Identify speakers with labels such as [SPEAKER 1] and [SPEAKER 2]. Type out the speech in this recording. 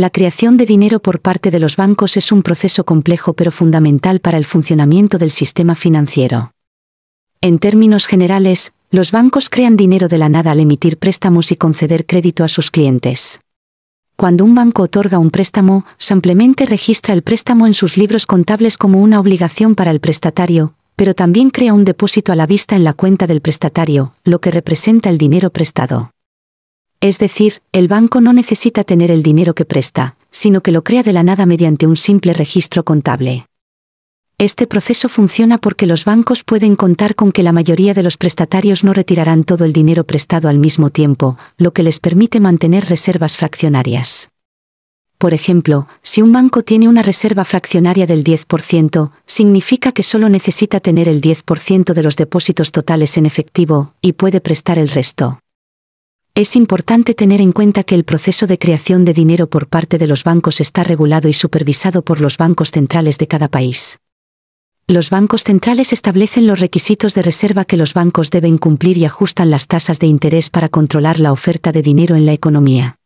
[SPEAKER 1] La creación de dinero por parte de los bancos es un proceso complejo pero fundamental para el funcionamiento del sistema financiero. En términos generales, los bancos crean dinero de la nada al emitir préstamos y conceder crédito a sus clientes. Cuando un banco otorga un préstamo, simplemente registra el préstamo en sus libros contables como una obligación para el prestatario, pero también crea un depósito a la vista en la cuenta del prestatario, lo que representa el dinero prestado. Es decir, el banco no necesita tener el dinero que presta, sino que lo crea de la nada mediante un simple registro contable. Este proceso funciona porque los bancos pueden contar con que la mayoría de los prestatarios no retirarán todo el dinero prestado al mismo tiempo, lo que les permite mantener reservas fraccionarias. Por ejemplo, si un banco tiene una reserva fraccionaria del 10%, significa que solo necesita tener el 10% de los depósitos totales en efectivo, y puede prestar el resto. Es importante tener en cuenta que el proceso de creación de dinero por parte de los bancos está regulado y supervisado por los bancos centrales de cada país. Los bancos centrales establecen los requisitos de reserva que los bancos deben cumplir y ajustan las tasas de interés para controlar la oferta de dinero en la economía.